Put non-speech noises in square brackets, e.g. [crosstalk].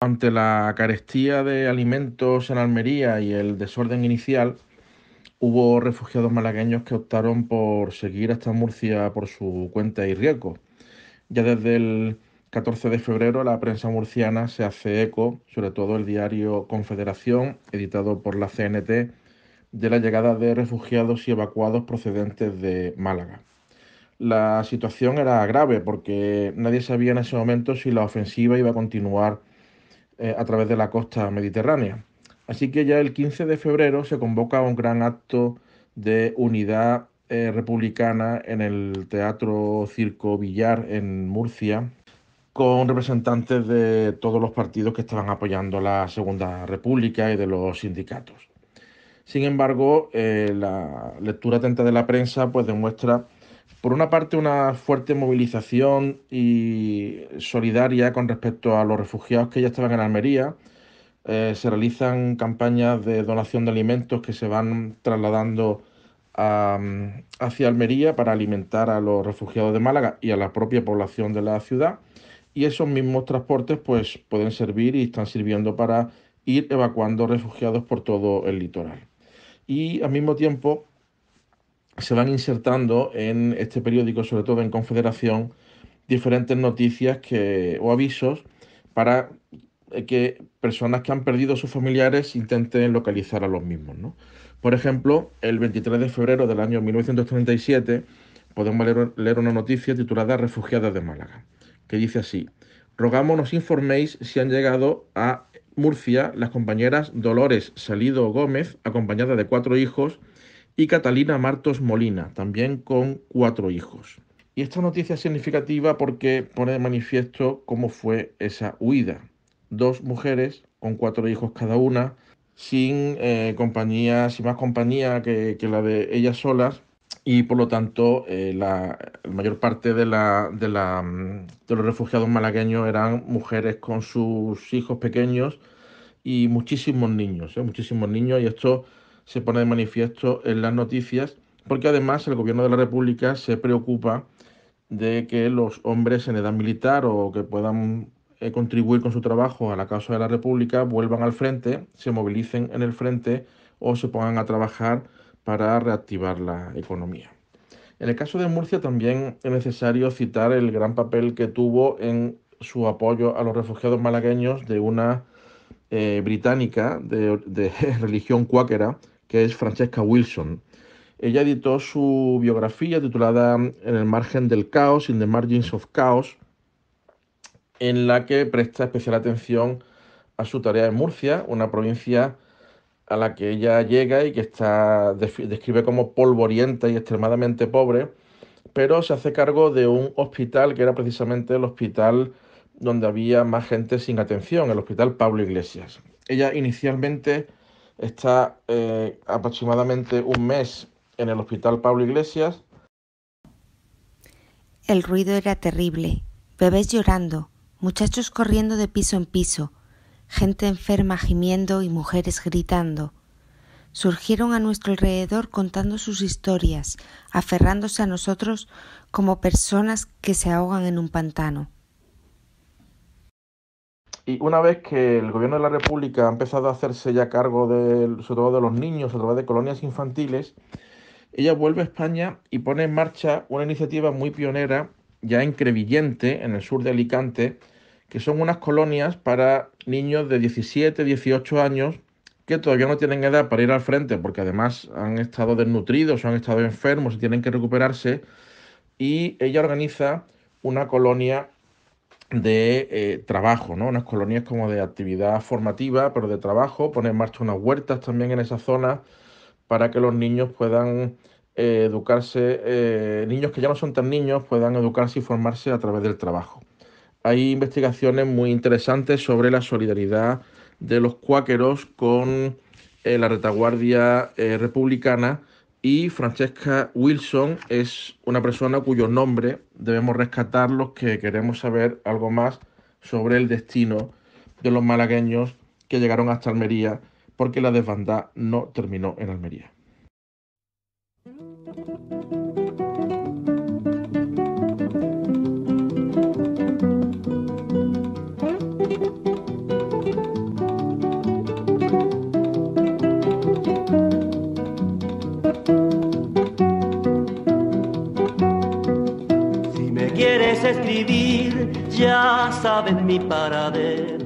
Ante la carestía de alimentos en Almería y el desorden inicial, hubo refugiados malagueños que optaron por seguir hasta Murcia por su cuenta y riesgo. Ya desde el 14 de febrero la prensa murciana se hace eco, sobre todo el diario Confederación, editado por la CNT, de la llegada de refugiados y evacuados procedentes de Málaga. La situación era grave porque nadie sabía en ese momento si la ofensiva iba a continuar eh, a través de la costa mediterránea. Así que ya el 15 de febrero se convoca un gran acto de unidad eh, republicana en el Teatro Circo Villar en Murcia, con representantes de todos los partidos que estaban apoyando la Segunda República y de los sindicatos. Sin embargo, eh, la lectura atenta de la prensa pues, demuestra, por una parte, una fuerte movilización y solidaria con respecto a los refugiados que ya estaban en Almería, eh, se realizan campañas de donación de alimentos que se van trasladando hacia Almería para alimentar a los refugiados de Málaga y a la propia población de la ciudad. Y esos mismos transportes pues, pueden servir y están sirviendo para ir evacuando refugiados por todo el litoral. Y al mismo tiempo se van insertando en este periódico, sobre todo en Confederación, diferentes noticias o avisos para que personas que han perdido a sus familiares intenten localizar a los mismos. ¿no? Por ejemplo, el 23 de febrero del año 1937 podemos leer, una noticia titulada Refugiadas de Málaga, que dice así, rogamos nos informéis si han llegado a Murcia las compañeras Dolores Salido Gómez, acompañada de cuatro hijos, y Catalina Martos Molina, también con cuatro hijos. Y esta noticia es significativa porque pone de manifiesto cómo fue esa huida. Dos mujeres con cuatro hijos cada una sin eh, compañía, sin más compañía que, que, la de ellas solas y por lo tanto eh, la, mayor parte de, la, de, la, mm, de los refugiados malagueños eran mujeres con sus hijos pequeños y muchísimos niños, ¿eh? muchísimos niños y esto se pone de manifiesto en las noticias porque además el gobierno de la República se preocupa de que los hombres en edad militar o que puedan eh, contribuir con su trabajo a la causa de la República, vuelvan al frente, se movilicen en el frente o se pongan a trabajar para reactivar la economía. En el caso de Murcia también es necesario citar el gran papel que tuvo en su apoyo a los refugiados malagueños de una eh, británica de, de [laughs] religión cuáquera, que es Francesca Wilson. Ella editó su biografía titulada En el margen del caos, In the Margins of Chaos, en la que presta especial atención a su tarea en Murcia, una provincia a la que ella llega y que está describe como polvorienta y extremadamente pobre, pero se hace cargo de un hospital que era precisamente el hospital donde había más gente sin atención, el hospital Pablo Iglesias. Ella inicialmente está eh, aproximadamente un mes en el hospital Pablo Iglesias. El ruido era terrible, bebés llorando, muchachos corriendo de piso en piso, gente enferma gimiendo y mujeres gritando. Surgieron a nuestro alrededor contando sus historias, aferrándose a nosotros como personas que se ahogan en un pantano. Y una vez que el gobierno de la República ha empezado a hacerse ya cargo de, sobre todo de los niños a través de colonias infantiles, ella vuelve a España y pone en marcha una iniciativa muy pionera, ya en Crevillente, en el sur de Alicante, que son unas colonias para niños de 17, 18 años que todavía no tienen edad para ir al frente, porque además han estado desnutridos, han estado enfermos y tienen que recuperarse. Y ella organiza una colonia de eh, trabajo, ¿no? Unas colonias como de actividad formativa, pero de trabajo, pone en marcha unas huertas también en esa zona para que los niños puedan eh, educarse, eh, niños que ya no son tan niños, puedan educarse y formarse a través del trabajo hay investigaciones muy interesantes sobre la solidaridad de los cuáqueros con eh, la retaguardia eh, republicana y Francesca Wilson es una persona cuyo nombre debemos rescatar los que queremos saber algo más sobre el destino de los malagueños que llegaron hasta Almería porque la desbandad no terminó en Almería. escribir, ya saben mi paradero.